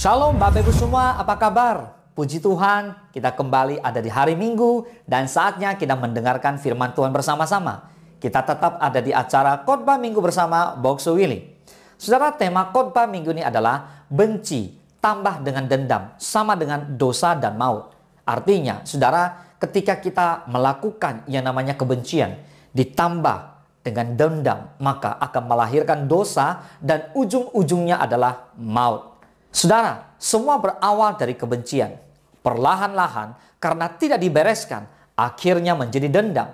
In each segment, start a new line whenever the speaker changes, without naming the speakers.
Shalom Bapak Ibu semua, apa kabar? Puji Tuhan, kita kembali ada di hari Minggu dan saatnya kita mendengarkan firman Tuhan bersama-sama. Kita tetap ada di acara Khotbah Minggu bersama Boxo Willy. Saudara, tema Khotbah Minggu ini adalah benci tambah dengan dendam sama dengan dosa dan maut. Artinya, saudara, ketika kita melakukan yang namanya kebencian ditambah dengan dendam, maka akan melahirkan dosa dan ujung-ujungnya adalah maut. Saudara, semua berawal dari kebencian. Perlahan-lahan karena tidak dibereskan, akhirnya menjadi dendam.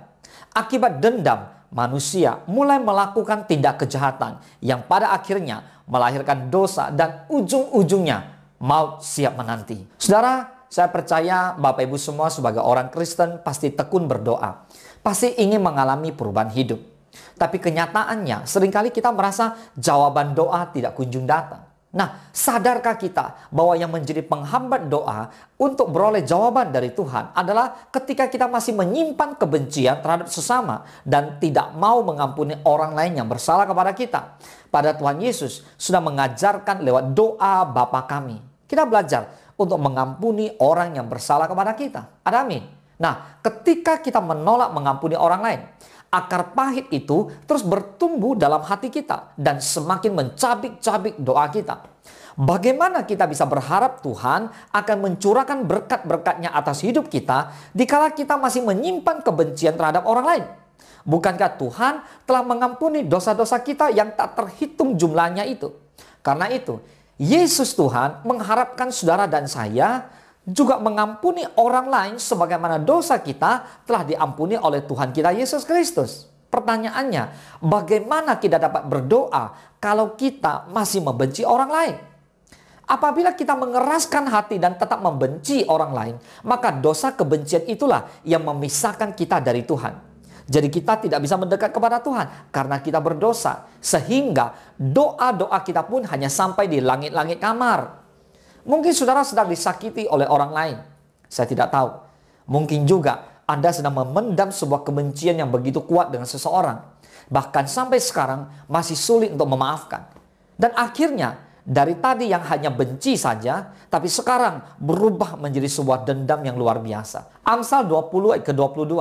Akibat dendam, manusia mulai melakukan tindak kejahatan yang pada akhirnya melahirkan dosa dan ujung-ujungnya maut siap menanti. Saudara, saya percaya Bapak Ibu semua sebagai orang Kristen pasti tekun berdoa. Pasti ingin mengalami perubahan hidup. Tapi kenyataannya seringkali kita merasa jawaban doa tidak kunjung datang. Nah, sadarkah kita bahwa yang menjadi penghambat doa untuk beroleh jawaban dari Tuhan adalah ketika kita masih menyimpan kebencian terhadap sesama dan tidak mau mengampuni orang lain yang bersalah kepada kita. Pada Tuhan Yesus sudah mengajarkan lewat doa Bapa kami. Kita belajar untuk mengampuni orang yang bersalah kepada kita. Ada amin. Nah, ketika kita menolak mengampuni orang lain, akar pahit itu terus bertumbuh dalam hati kita dan semakin mencabik-cabik doa kita. Bagaimana kita bisa berharap Tuhan akan mencurahkan berkat-berkatnya atas hidup kita dikala kita masih menyimpan kebencian terhadap orang lain? Bukankah Tuhan telah mengampuni dosa-dosa kita yang tak terhitung jumlahnya itu? Karena itu, Yesus Tuhan mengharapkan saudara dan saya juga mengampuni orang lain sebagaimana dosa kita telah diampuni oleh Tuhan kita Yesus Kristus. Pertanyaannya, bagaimana kita dapat berdoa kalau kita masih membenci orang lain? Apabila kita mengeraskan hati dan tetap membenci orang lain, maka dosa kebencian itulah yang memisahkan kita dari Tuhan. Jadi kita tidak bisa mendekat kepada Tuhan karena kita berdosa. Sehingga doa-doa kita pun hanya sampai di langit-langit kamar. Mungkin saudara sedang disakiti oleh orang lain. Saya tidak tahu. Mungkin juga Anda sedang memendam sebuah kebencian yang begitu kuat dengan seseorang. Bahkan sampai sekarang masih sulit untuk memaafkan. Dan akhirnya dari tadi yang hanya benci saja, tapi sekarang berubah menjadi sebuah dendam yang luar biasa. Amsal 20 ayat ke-22.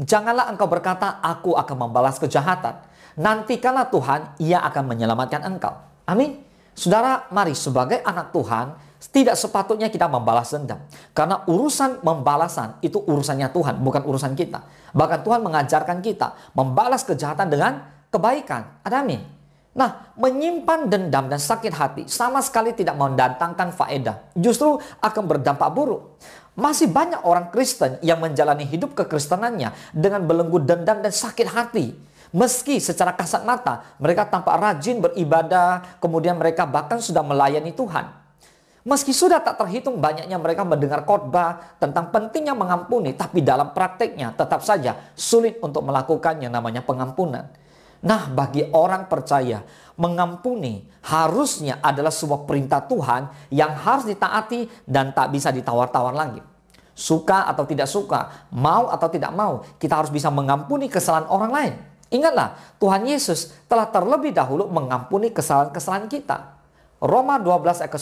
Janganlah engkau berkata, aku akan membalas kejahatan. Nantikanlah Tuhan, ia akan menyelamatkan engkau. Amin. Saudara, mari sebagai anak Tuhan, tidak sepatutnya kita membalas dendam. Karena urusan membalasan itu urusannya Tuhan, bukan urusan kita. Bahkan Tuhan mengajarkan kita membalas kejahatan dengan kebaikan. Ada amin. Nah, menyimpan dendam dan sakit hati sama sekali tidak mendatangkan faedah. Justru akan berdampak buruk. Masih banyak orang Kristen yang menjalani hidup kekristenannya dengan belenggu dendam dan sakit hati. Meski secara kasat mata mereka tampak rajin beribadah, kemudian mereka bahkan sudah melayani Tuhan. Meski sudah tak terhitung banyaknya mereka mendengar khotbah tentang pentingnya mengampuni, tapi dalam prakteknya tetap saja sulit untuk melakukannya namanya pengampunan. Nah, bagi orang percaya, mengampuni harusnya adalah sebuah perintah Tuhan yang harus ditaati dan tak bisa ditawar-tawar lagi. Suka atau tidak suka, mau atau tidak mau, kita harus bisa mengampuni kesalahan orang lain. Ingatlah, Tuhan Yesus telah terlebih dahulu mengampuni kesalahan-kesalahan kita. Roma 12 ayat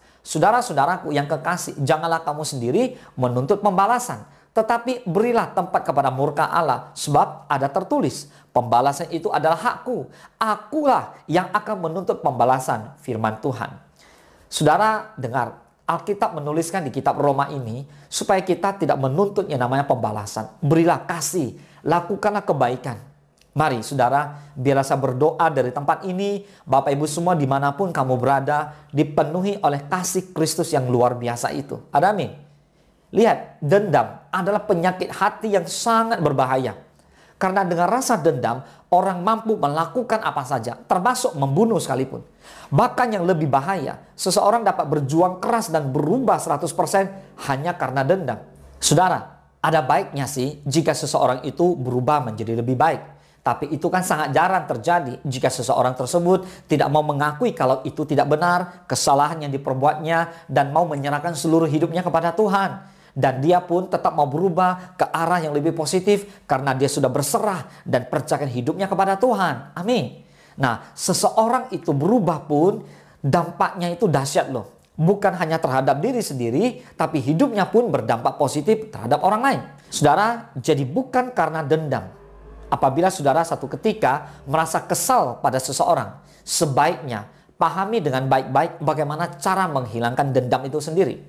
19. Saudara-saudaraku yang kekasih, janganlah kamu sendiri menuntut pembalasan, tetapi berilah tempat kepada murka Allah, sebab ada tertulis, pembalasan itu adalah hakku. Akulah yang akan menuntut pembalasan firman Tuhan. Saudara dengar, Alkitab menuliskan di kitab Roma ini supaya kita tidak menuntut yang namanya pembalasan. Berilah kasih, lakukanlah kebaikan, Mari saudara, biarlah berdoa dari tempat ini, Bapak Ibu semua dimanapun kamu berada, dipenuhi oleh kasih Kristus yang luar biasa itu. Ada amin? Lihat, dendam adalah penyakit hati yang sangat berbahaya. Karena dengan rasa dendam, orang mampu melakukan apa saja, termasuk membunuh sekalipun. Bahkan yang lebih bahaya, seseorang dapat berjuang keras dan berubah 100% hanya karena dendam. Saudara, ada baiknya sih jika seseorang itu berubah menjadi lebih baik. Tapi itu kan sangat jarang terjadi jika seseorang tersebut tidak mau mengakui kalau itu tidak benar, kesalahan yang diperbuatnya, dan mau menyerahkan seluruh hidupnya kepada Tuhan. Dan dia pun tetap mau berubah ke arah yang lebih positif karena dia sudah berserah dan percayakan hidupnya kepada Tuhan. Amin. Nah, seseorang itu berubah pun dampaknya itu dahsyat loh. Bukan hanya terhadap diri sendiri, tapi hidupnya pun berdampak positif terhadap orang lain. Saudara, jadi bukan karena dendam, apabila saudara satu ketika merasa kesal pada seseorang, sebaiknya pahami dengan baik-baik bagaimana cara menghilangkan dendam itu sendiri.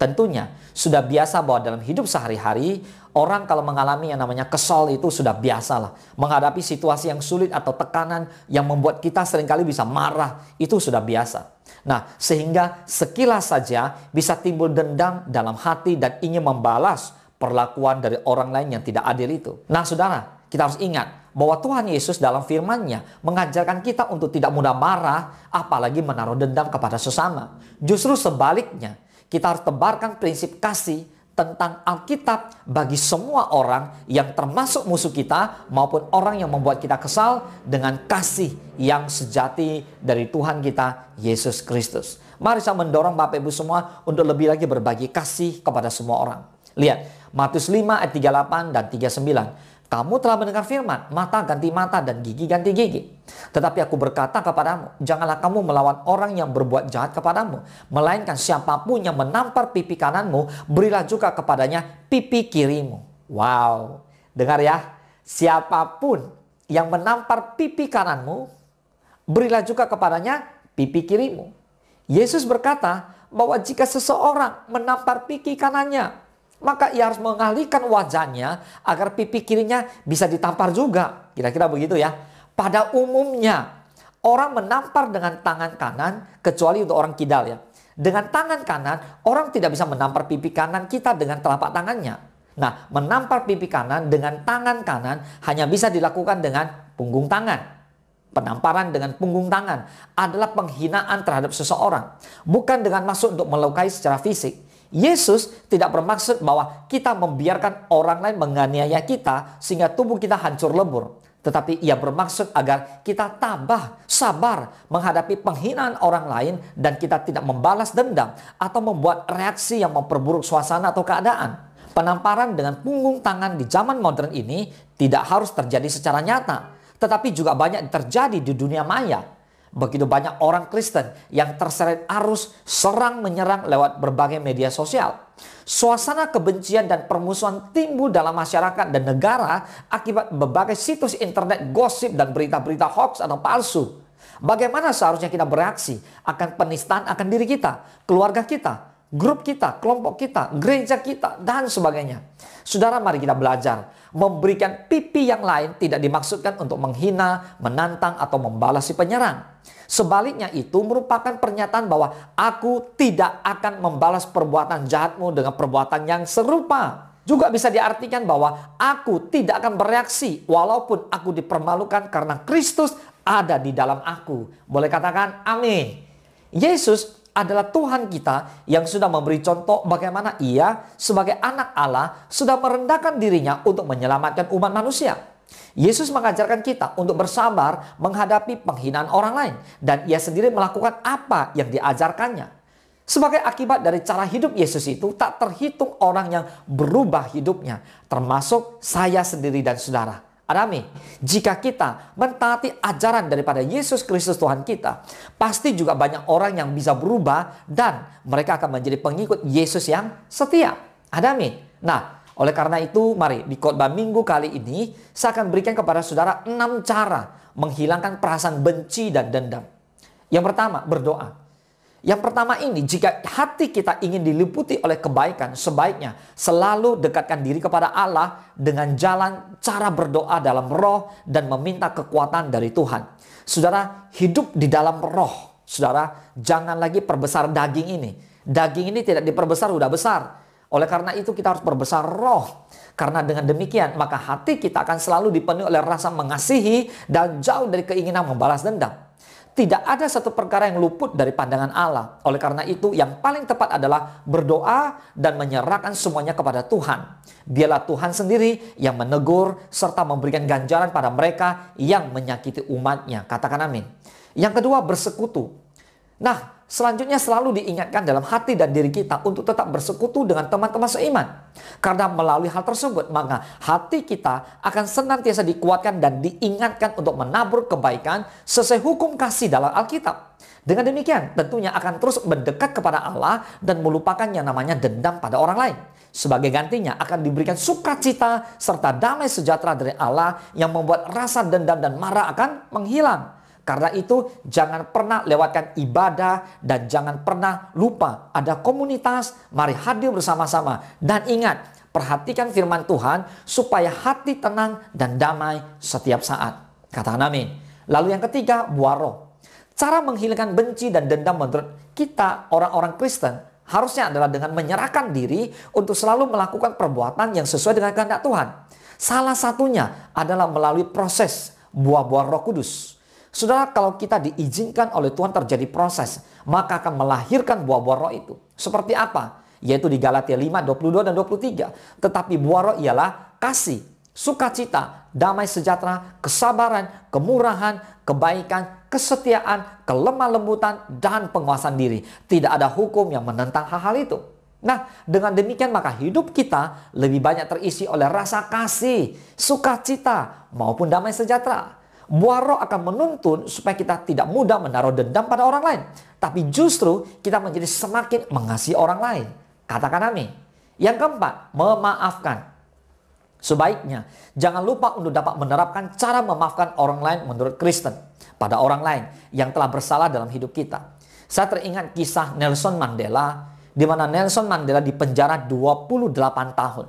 Tentunya sudah biasa bahwa dalam hidup sehari-hari orang kalau mengalami yang namanya kesal itu sudah biasalah. Menghadapi situasi yang sulit atau tekanan yang membuat kita seringkali bisa marah itu sudah biasa. Nah, sehingga sekilas saja bisa timbul dendam dalam hati dan ingin membalas perlakuan dari orang lain yang tidak adil itu. Nah, saudara, kita harus ingat bahwa Tuhan Yesus dalam firman-Nya mengajarkan kita untuk tidak mudah marah, apalagi menaruh dendam kepada sesama. Justru sebaliknya, kita harus tebarkan prinsip kasih tentang Alkitab bagi semua orang yang termasuk musuh kita maupun orang yang membuat kita kesal dengan kasih yang sejati dari Tuhan kita Yesus Kristus. Mari saya mendorong Bapak Ibu semua untuk lebih lagi berbagi kasih kepada semua orang. Lihat Matius 5 ayat 38 dan 39. Kamu telah mendengar firman, mata ganti mata dan gigi ganti gigi. Tetapi aku berkata kepadamu, janganlah kamu melawan orang yang berbuat jahat kepadamu. Melainkan siapapun yang menampar pipi kananmu, berilah juga kepadanya pipi kirimu. Wow, dengar ya. Siapapun yang menampar pipi kananmu, berilah juga kepadanya pipi kirimu. Yesus berkata bahwa jika seseorang menampar pipi kanannya, maka ia harus mengalihkan wajahnya agar pipi kirinya bisa ditampar juga. Kira-kira begitu ya. Pada umumnya, orang menampar dengan tangan kanan kecuali untuk orang kidal ya. Dengan tangan kanan, orang tidak bisa menampar pipi kanan kita dengan telapak tangannya. Nah, menampar pipi kanan dengan tangan kanan hanya bisa dilakukan dengan punggung tangan. Penamparan dengan punggung tangan adalah penghinaan terhadap seseorang, bukan dengan maksud untuk melukai secara fisik. Yesus tidak bermaksud bahwa kita membiarkan orang lain menganiaya kita sehingga tubuh kita hancur lebur. Tetapi ia bermaksud agar kita tabah, sabar menghadapi penghinaan orang lain dan kita tidak membalas dendam atau membuat reaksi yang memperburuk suasana atau keadaan. Penamparan dengan punggung tangan di zaman modern ini tidak harus terjadi secara nyata, tetapi juga banyak terjadi di dunia maya Begitu banyak orang Kristen yang terseret arus serang menyerang lewat berbagai media sosial. Suasana kebencian dan permusuhan timbul dalam masyarakat dan negara akibat berbagai situs internet gosip dan berita-berita hoax atau palsu. Bagaimana seharusnya kita bereaksi akan penistaan akan diri kita, keluarga kita, grup kita, kelompok kita, gereja kita, dan sebagainya. Saudara, mari kita belajar memberikan pipi yang lain tidak dimaksudkan untuk menghina, menantang, atau membalas si penyerang. Sebaliknya itu merupakan pernyataan bahwa aku tidak akan membalas perbuatan jahatmu dengan perbuatan yang serupa. Juga bisa diartikan bahwa aku tidak akan bereaksi walaupun aku dipermalukan karena Kristus ada di dalam aku. Boleh katakan amin. Yesus adalah Tuhan kita yang sudah memberi contoh bagaimana ia sebagai anak Allah sudah merendahkan dirinya untuk menyelamatkan umat manusia. Yesus mengajarkan kita untuk bersabar menghadapi penghinaan orang lain dan ia sendiri melakukan apa yang diajarkannya. Sebagai akibat dari cara hidup Yesus itu tak terhitung orang yang berubah hidupnya termasuk saya sendiri dan saudara. Adami, jika kita mentaati ajaran daripada Yesus Kristus Tuhan kita, pasti juga banyak orang yang bisa berubah dan mereka akan menjadi pengikut Yesus yang setia. Adami. Nah, oleh karena itu, mari di khotbah minggu kali ini saya akan berikan kepada saudara enam cara menghilangkan perasaan benci dan dendam. Yang pertama, berdoa. Yang pertama ini, jika hati kita ingin diliputi oleh kebaikan, sebaiknya selalu dekatkan diri kepada Allah dengan jalan cara berdoa dalam roh dan meminta kekuatan dari Tuhan. Saudara, hidup di dalam roh. Saudara, jangan lagi perbesar daging ini. Daging ini tidak diperbesar, sudah besar. Oleh karena itu kita harus perbesar roh. Karena dengan demikian maka hati kita akan selalu dipenuhi oleh rasa mengasihi dan jauh dari keinginan membalas dendam tidak ada satu perkara yang luput dari pandangan Allah. Oleh karena itu, yang paling tepat adalah berdoa dan menyerahkan semuanya kepada Tuhan. Dialah Tuhan sendiri yang menegur serta memberikan ganjaran pada mereka yang menyakiti umatnya. Katakan amin. Yang kedua, bersekutu. Nah, selanjutnya selalu diingatkan dalam hati dan diri kita untuk tetap bersekutu dengan teman-teman seiman. Karena melalui hal tersebut, maka hati kita akan senantiasa dikuatkan dan diingatkan untuk menabur kebaikan sesuai hukum kasih dalam Alkitab. Dengan demikian, tentunya akan terus mendekat kepada Allah dan melupakan yang namanya dendam pada orang lain. Sebagai gantinya akan diberikan sukacita serta damai sejahtera dari Allah yang membuat rasa dendam dan marah akan menghilang. Karena itu jangan pernah lewatkan ibadah dan jangan pernah lupa ada komunitas, mari hadir bersama-sama. Dan ingat, perhatikan firman Tuhan supaya hati tenang dan damai setiap saat. Katakan amin. Lalu yang ketiga, buah roh. Cara menghilangkan benci dan dendam menurut kita orang-orang Kristen harusnya adalah dengan menyerahkan diri untuk selalu melakukan perbuatan yang sesuai dengan kehendak Tuhan. Salah satunya adalah melalui proses buah-buah Roh Kudus. Saudara, kalau kita diizinkan oleh Tuhan terjadi proses, maka akan melahirkan buah-buah roh itu. Seperti apa? Yaitu di Galatia 5, 22 dan 23. Tetapi buah roh ialah kasih, sukacita, damai sejahtera, kesabaran, kemurahan, kebaikan, kesetiaan, kelemah lembutan, dan penguasaan diri. Tidak ada hukum yang menentang hal-hal itu. Nah, dengan demikian maka hidup kita lebih banyak terisi oleh rasa kasih, sukacita, maupun damai sejahtera. Buah roh akan menuntun supaya kita tidak mudah menaruh dendam pada orang lain. Tapi justru kita menjadi semakin mengasihi orang lain. Katakan amin. Yang keempat, memaafkan. Sebaiknya, jangan lupa untuk dapat menerapkan cara memaafkan orang lain menurut Kristen pada orang lain yang telah bersalah dalam hidup kita. Saya teringat kisah Nelson Mandela, di mana Nelson Mandela dipenjara 28 tahun.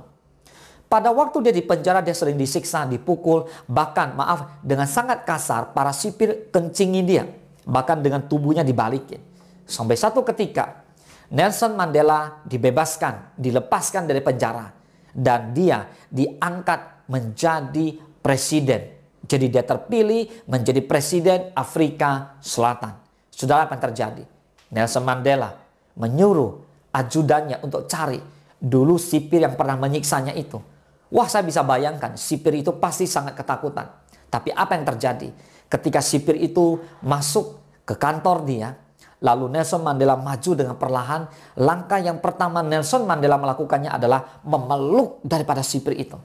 Pada waktu dia di penjara dia sering disiksa, dipukul, bahkan maaf dengan sangat kasar para sipir kencingin dia, bahkan dengan tubuhnya dibalikin. Sampai satu ketika Nelson Mandela dibebaskan, dilepaskan dari penjara dan dia diangkat menjadi presiden. Jadi dia terpilih menjadi presiden Afrika Selatan. Sudah apa yang terjadi? Nelson Mandela menyuruh ajudannya untuk cari dulu sipir yang pernah menyiksanya itu Wah, saya bisa bayangkan sipir itu pasti sangat ketakutan. Tapi apa yang terjadi? Ketika sipir itu masuk ke kantor dia, lalu Nelson Mandela maju dengan perlahan, langkah yang pertama Nelson Mandela melakukannya adalah memeluk daripada sipir itu.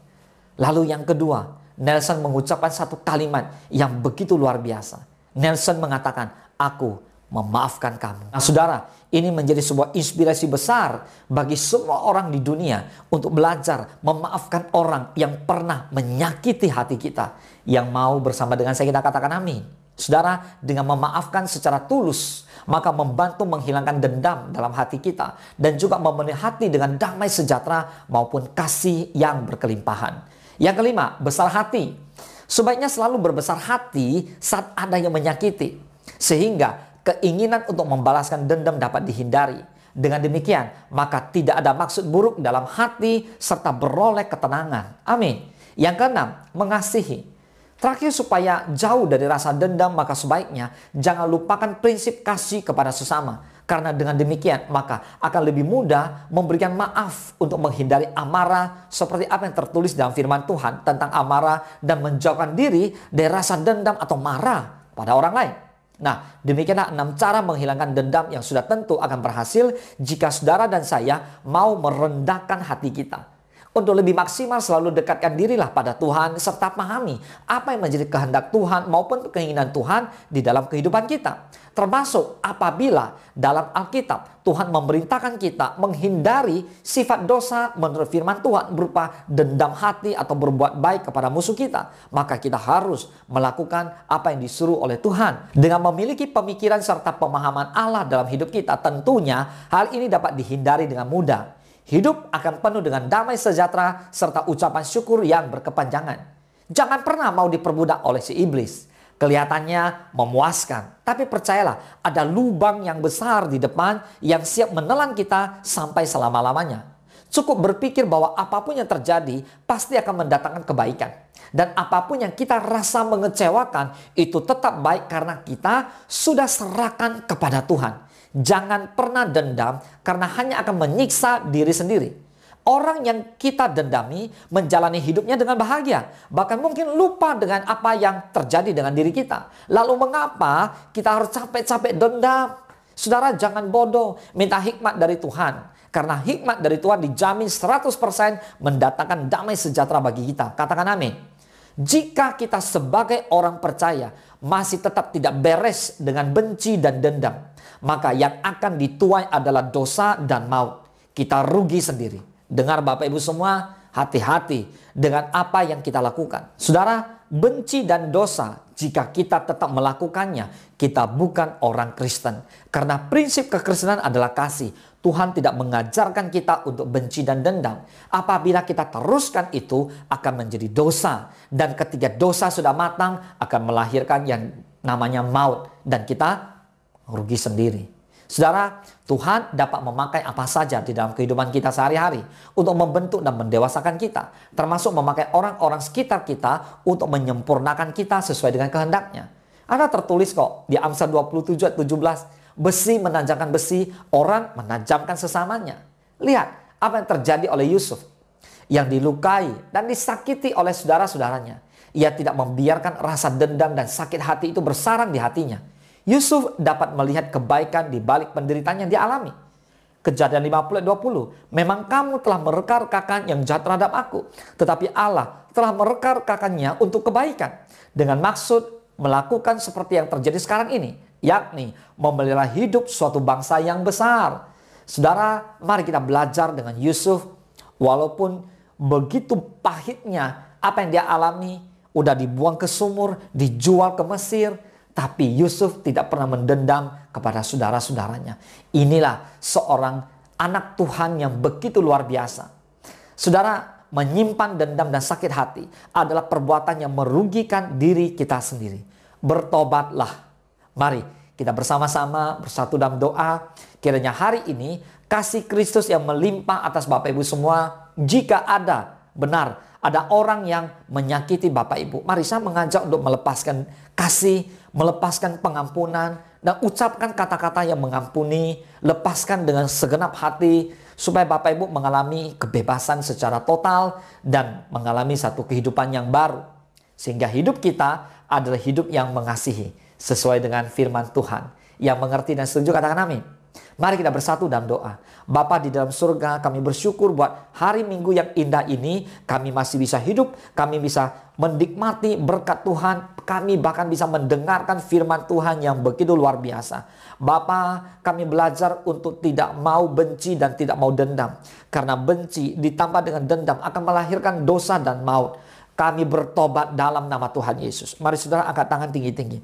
Lalu yang kedua, Nelson mengucapkan satu kalimat yang begitu luar biasa. Nelson mengatakan, "Aku memaafkan kamu. Nah, saudara, ini menjadi sebuah inspirasi besar bagi semua orang di dunia untuk belajar memaafkan orang yang pernah menyakiti hati kita. Yang mau bersama dengan saya kita katakan amin. Saudara, dengan memaafkan secara tulus, maka membantu menghilangkan dendam dalam hati kita dan juga memenuhi hati dengan damai sejahtera maupun kasih yang berkelimpahan. Yang kelima, besar hati. Sebaiknya selalu berbesar hati saat ada yang menyakiti, sehingga keinginan untuk membalaskan dendam dapat dihindari. Dengan demikian, maka tidak ada maksud buruk dalam hati serta beroleh ketenangan. Amin. Yang keenam, mengasihi. Terakhir, supaya jauh dari rasa dendam, maka sebaiknya jangan lupakan prinsip kasih kepada sesama. Karena dengan demikian, maka akan lebih mudah memberikan maaf untuk menghindari amarah seperti apa yang tertulis dalam firman Tuhan tentang amarah dan menjauhkan diri dari rasa dendam atau marah pada orang lain. Nah, demikianlah enam cara menghilangkan dendam yang sudah tentu akan berhasil jika saudara dan saya mau merendahkan hati kita. Untuk lebih maksimal selalu dekatkan dirilah pada Tuhan serta pahami apa yang menjadi kehendak Tuhan maupun keinginan Tuhan di dalam kehidupan kita. Termasuk apabila dalam Alkitab Tuhan memerintahkan kita menghindari sifat dosa menurut firman Tuhan berupa dendam hati atau berbuat baik kepada musuh kita. Maka kita harus melakukan apa yang disuruh oleh Tuhan. Dengan memiliki pemikiran serta pemahaman Allah dalam hidup kita tentunya hal ini dapat dihindari dengan mudah. Hidup akan penuh dengan damai sejahtera serta ucapan syukur yang berkepanjangan. Jangan pernah mau diperbudak oleh si iblis. Kelihatannya memuaskan, tapi percayalah ada lubang yang besar di depan yang siap menelan kita sampai selama-lamanya. Cukup berpikir bahwa apapun yang terjadi pasti akan mendatangkan kebaikan. Dan apapun yang kita rasa mengecewakan itu tetap baik karena kita sudah serahkan kepada Tuhan. Jangan pernah dendam karena hanya akan menyiksa diri sendiri. Orang yang kita dendami menjalani hidupnya dengan bahagia, bahkan mungkin lupa dengan apa yang terjadi dengan diri kita. Lalu, mengapa kita harus capek-capek dendam? Saudara, jangan bodoh, minta hikmat dari Tuhan. Karena hikmat dari Tuhan dijamin 100% mendatangkan damai sejahtera bagi kita. Katakan amin. Jika kita sebagai orang percaya masih tetap tidak beres dengan benci dan dendam, maka yang akan dituai adalah dosa dan maut. Kita rugi sendiri. Dengar Bapak Ibu semua, hati-hati dengan apa yang kita lakukan. Saudara, benci dan dosa jika kita tetap melakukannya, kita bukan orang Kristen. Karena prinsip kekristenan adalah kasih. Tuhan tidak mengajarkan kita untuk benci dan dendam. Apabila kita teruskan itu akan menjadi dosa. Dan ketika dosa sudah matang akan melahirkan yang namanya maut. Dan kita rugi sendiri. Saudara, Tuhan dapat memakai apa saja di dalam kehidupan kita sehari-hari untuk membentuk dan mendewasakan kita, termasuk memakai orang-orang sekitar kita untuk menyempurnakan kita sesuai dengan kehendaknya. Ada tertulis kok di Amsal 27 17, besi menanjamkan besi, orang menanjamkan sesamanya. Lihat apa yang terjadi oleh Yusuf yang dilukai dan disakiti oleh saudara-saudaranya. Ia tidak membiarkan rasa dendam dan sakit hati itu bersarang di hatinya Yusuf dapat melihat kebaikan di balik penderitaan yang dialami. Kejadian 50 20. Memang kamu telah merekar kakan yang jahat terhadap aku. Tetapi Allah telah merekar kakannya untuk kebaikan. Dengan maksud melakukan seperti yang terjadi sekarang ini. Yakni memelihara hidup suatu bangsa yang besar. Saudara, mari kita belajar dengan Yusuf. Walaupun begitu pahitnya apa yang dia alami. Udah dibuang ke sumur, dijual ke Mesir tapi Yusuf tidak pernah mendendam kepada saudara-saudaranya. Inilah seorang anak Tuhan yang begitu luar biasa. Saudara, menyimpan dendam dan sakit hati adalah perbuatan yang merugikan diri kita sendiri. Bertobatlah. Mari kita bersama-sama bersatu dalam doa. Kiranya hari ini kasih Kristus yang melimpah atas Bapak Ibu semua. Jika ada benar ada orang yang menyakiti Bapak Ibu. Mari saya mengajak untuk melepaskan kasih, melepaskan pengampunan, dan ucapkan kata-kata yang mengampuni, lepaskan dengan segenap hati, supaya Bapak Ibu mengalami kebebasan secara total dan mengalami satu kehidupan yang baru. Sehingga hidup kita adalah hidup yang mengasihi, sesuai dengan firman Tuhan. Yang mengerti dan setuju katakan amin. Mari kita bersatu dalam doa. Bapa di dalam surga, kami bersyukur buat hari Minggu yang indah ini. Kami masih bisa hidup, kami bisa menikmati berkat Tuhan. Kami bahkan bisa mendengarkan firman Tuhan yang begitu luar biasa. Bapa, kami belajar untuk tidak mau benci dan tidak mau dendam. Karena benci ditambah dengan dendam akan melahirkan dosa dan maut. Kami bertobat dalam nama Tuhan Yesus. Mari saudara angkat tangan tinggi-tinggi.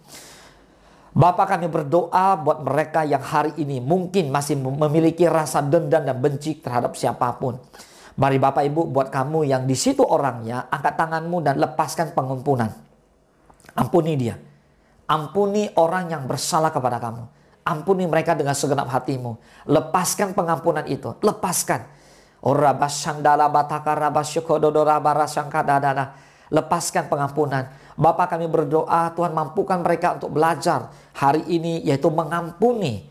Bapak kami berdoa buat mereka yang hari ini mungkin masih memiliki rasa dendam dan benci terhadap siapapun. Mari Bapak Ibu buat kamu yang di situ orangnya, angkat tanganmu dan lepaskan pengampunan. Ampuni dia. Ampuni orang yang bersalah kepada kamu. Ampuni mereka dengan segenap hatimu. Lepaskan pengampunan itu. Lepaskan. Ora basandala batakara basyukododora Lepaskan pengampunan. Bapak kami berdoa Tuhan mampukan mereka untuk belajar hari ini yaitu mengampuni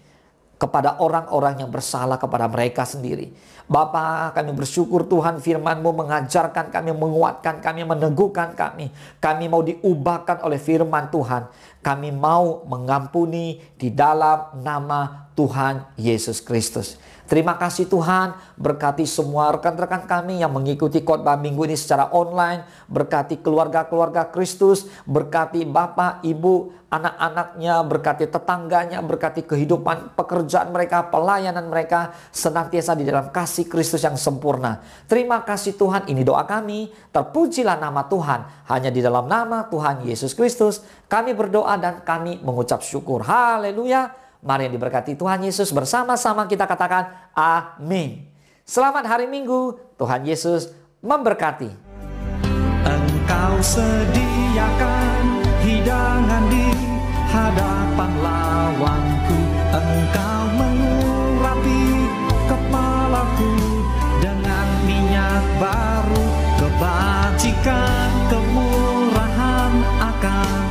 kepada orang-orang yang bersalah kepada mereka sendiri. Bapa, kami bersyukur Tuhan firman-Mu mengajarkan kami, menguatkan kami, meneguhkan kami. Kami mau diubahkan oleh firman Tuhan. Kami mau mengampuni di dalam nama Tuhan Yesus Kristus. Terima kasih Tuhan, berkati semua rekan-rekan kami yang mengikuti khotbah minggu ini secara online, berkati keluarga-keluarga Kristus, berkati Bapak, Ibu, anak-anaknya, berkati tetangganya, berkati kehidupan pekerjaan mereka, pelayanan mereka, senantiasa di dalam kasih Kristus yang sempurna. Terima kasih Tuhan, ini doa kami, terpujilah nama Tuhan, hanya di dalam nama Tuhan Yesus Kristus, kami berdoa dan kami mengucap syukur. Haleluya. Mari yang diberkati Tuhan Yesus bersama-sama kita katakan amin. Selamat hari Minggu, Tuhan Yesus memberkati. Engkau sediakan hidangan di hadapan lawanku, engkau mengurapi kepalaku dengan minyak baru, kebajikan kemurahan akan